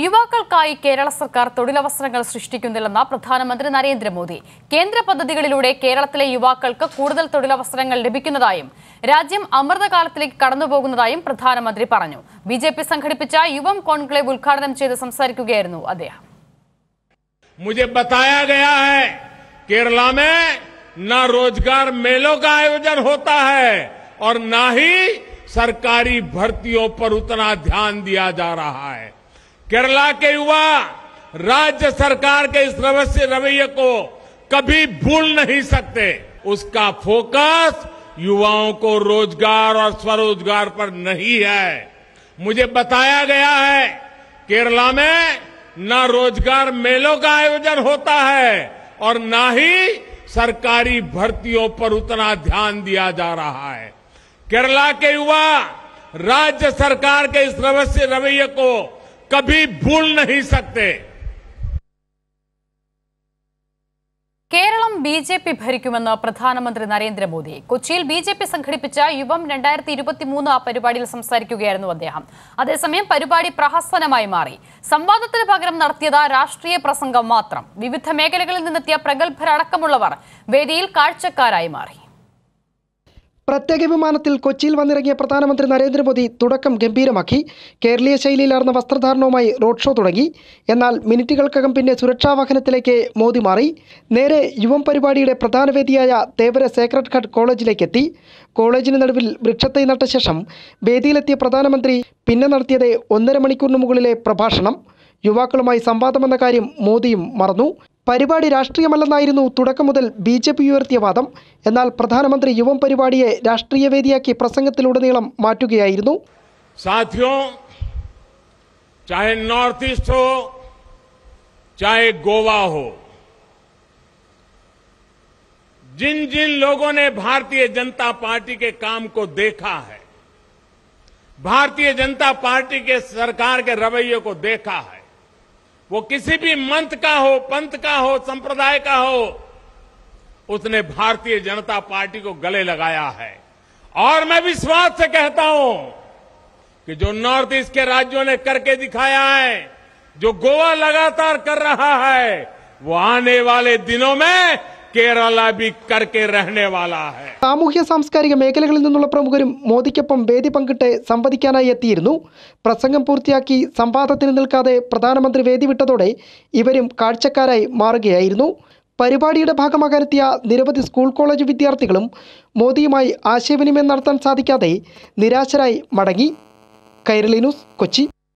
युवाകൾക്കായി കേരള സർക്കാർ തൊടിലവസ്ത്രങ്ങൾ സൃഷ്ടിക്കുന്നു എന്ന പ്രധാനമന്ത്രി നരേന്ദ്ര മോദി കേന്ദ്ര പദ്ധതികളിലൂടെ കേരളത്തിലെ യുവാക്കൾക്ക് കൂടുതൽ തൊടിലവസ്ത്രങ്ങൾ ലഭിക്കുന്നുണ്ടായും രാജ്യം അമർത കാലത്തിലേക്ക് കടന്നുപോകുന്നുണ്ടായും പ്രധാനമന്ത്രി പറഞ്ഞു ബിജെപി സംഘടിപ്പിച്ച യുവം കോൺഗ്രസ് ൾഘടനം ചെയ്ത സംസരിക്കുകയായിരുന്നു അദ്ദേഹം मुझे बताया गया है केरला में ना रोजगार मेलों का आयोजन होता है और ना ही सरकारी भर्तियों पर उतना ध्यान दिया जा रहा है केरला के युवा राज्य सरकार के इस रवैये को कभी भूल नहीं सकते उसका फोकस युवाओं को रोजगार और स्वरोजगार पर नहीं है मुझे बताया गया है केरला में न रोजगार मेलों का आयोजन होता है और न ही सरकारी भर्तियों पर उतना ध्यान दिया जा रहा है केरला के युवा राज्य सरकार के इस रवैये को कभी भूल नहीं सकते കേരളം ബി ജെ പി ഭരിക്കുമെന്ന് പ്രധാനമന്ത്രി നരേന്ദ്രമോദി കൊച്ചിയിൽ ബി ജെ പി സംഘടിപ്പിച്ച യുവം രണ്ടായിരത്തി ഇരുപത്തി മൂന്ന് ആ പരിപാടിയിൽ സംസാരിക്കുകയായിരുന്നു അദ്ദേഹം അതേസമയം പരിപാടി പ്രഹസനമായി മാറി സംവാദത്തിന് പകരം നടത്തിയത് രാഷ്ട്രീയ പ്രസംഗം മാത്രം വിവിധ മേഖലകളിൽ നിന്നെത്തിയ പ്രഗത്ഭരടക്കമുള്ളവർ വേദിയിൽ കാഴ്ചക്കാരായി മാറി പ്രത്യേക വിമാനത്തിൽ കൊച്ചിയിൽ വന്നിറങ്ങിയ പ്രധാനമന്ത്രി നരേന്ദ്രമോദി തുടക്കം ഗംഭീരമാക്കി കേരളീയ ശൈലിയിലാർന്ന വസ്ത്രധാരണവുമായി റോഡ് ഷോ തുടങ്ങി എന്നാൽ മിനിറ്റുകൾക്കകം പിന്നെ സുരക്ഷാ വാഹനത്തിലേക്ക് മോദി മാറി നേരെ യുവം പരിപാടിയുടെ പ്രധാന വേദിയായ തേവര സേക്രഡ് ഘട്ട് കോളേജിലേക്ക് എത്തി കോളേജിന് നടുവിൽ വൃക്ഷത്തെ നട്ട ശേഷം വേദിയിലെത്തിയ പ്രധാനമന്ത്രി പിന്നെ നടത്തിയത് ഒന്നര മണിക്കൂറിന് മുകളിലെ പ്രഭാഷണം യുവാക്കളുമായി സംവാദമെന്ന കാര്യം മോദിയും മറന്നു പരിപാടി രാഷ്ട്രീയമല്ലെന്നായിരുന്നു തുടക്കം മുതൽ ബി ജെ പി ഉയർത്തിയ വാദം എന്നാൽ പ്രധാനമന്ത്രി യുവം പരിപാടിയെ രാഷ്ട്രീയ വേദിയാക്കി പ്രസംഗത്തിലുടനീളം മാറ്റുകയായിരുന്നു സാധ്യോ ചാഹെ നോർത്ത് ഈസ്റ്റ് ഹോ ചാഹെ ഗോവ ഹോ जिन जिन लोगों ने भारतीय जनता पार्टी के काम को देखा है भारतीय जनता पार्टी के सरकार के रवैये को देखा है वो किसी भी मंत का हो पंथ का हो संप्रदाय का हो उसने भारतीय जनता पार्टी को गले लगाया है और मैं विश्वास से कहता हूं कि जो नॉर्थ ईस्ट के राज्यों ने करके दिखाया है जो गोवा लगातार कर रहा है वो आने वाले दिनों में കേരള ബി സാമൂഹ്യ സാംസ്കാരിക മേഖലകളിൽ നിന്നുള്ള പ്രമുഖരും മോദിക്കൊപ്പം വേദി പങ്കിട്ട് സംവദിക്കാനായി എത്തിയിരുന്നു പ്രസംഗം പൂർത്തിയാക്കി സംവാദത്തിന് നിൽക്കാതെ പ്രധാനമന്ത്രി വേദി വിട്ടതോടെ ഇവരും കാഴ്ചക്കാരായി മാറുകയായിരുന്നു പരിപാടിയുടെ ഭാഗമാകാനെത്തിയ നിരവധി സ്കൂൾ കോളേജ് വിദ്യാർത്ഥികളും മോദിയുമായി ആശയവിനിമയം നടത്താൻ സാധിക്കാതെ നിരാശരായി മടങ്ങി കൈരളി ന്യൂസ് കൊച്ചി